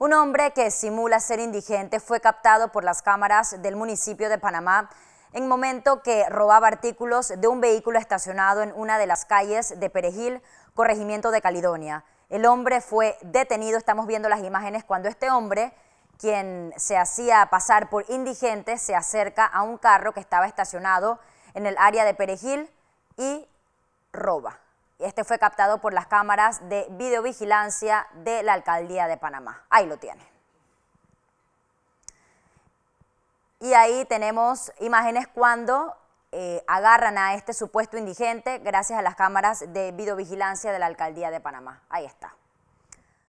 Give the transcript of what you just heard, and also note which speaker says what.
Speaker 1: Un hombre que simula ser indigente fue captado por las cámaras del municipio de Panamá en momento que robaba artículos de un vehículo estacionado en una de las calles de Perejil, corregimiento de Caledonia. El hombre fue detenido, estamos viendo las imágenes, cuando este hombre, quien se hacía pasar por indigente, se acerca a un carro que estaba estacionado en el área de Perejil y roba. Este fue captado por las cámaras de videovigilancia de la Alcaldía de Panamá. Ahí lo tiene. Y ahí tenemos imágenes cuando eh, agarran a este supuesto indigente gracias a las cámaras de videovigilancia de la Alcaldía de Panamá. Ahí está.